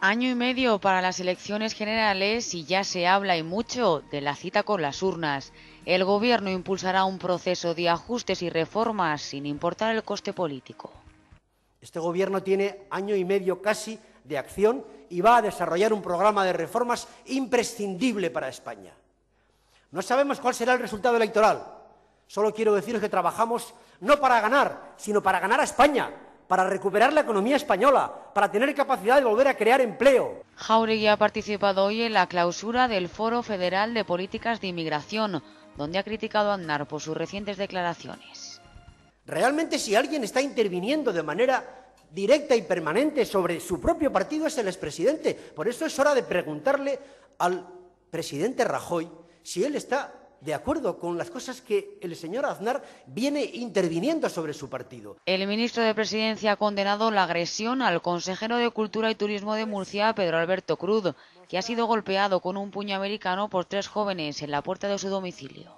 Año y medio para las elecciones generales y ya se habla y mucho de la cita con las urnas. El Gobierno impulsará un proceso de ajustes y reformas sin importar el coste político. Este Gobierno tiene año y medio casi de acción y va a desarrollar un programa de reformas imprescindible para España. No sabemos cuál será el resultado electoral. Solo quiero deciros que trabajamos no para ganar, sino para ganar a España, para recuperar la economía española, para tener capacidad de volver a crear empleo. Jauregui ha participado hoy en la clausura del Foro Federal de Políticas de Inmigración, donde ha criticado a ANAR por sus recientes declaraciones. Realmente si alguien está interviniendo de manera directa y permanente sobre su propio partido es el expresidente. Por eso es hora de preguntarle al presidente Rajoy si él está de acuerdo con las cosas que el señor Aznar viene interviniendo sobre su partido. El ministro de Presidencia ha condenado la agresión al consejero de Cultura y Turismo de Murcia, Pedro Alberto Crudo, que ha sido golpeado con un puño americano por tres jóvenes en la puerta de su domicilio.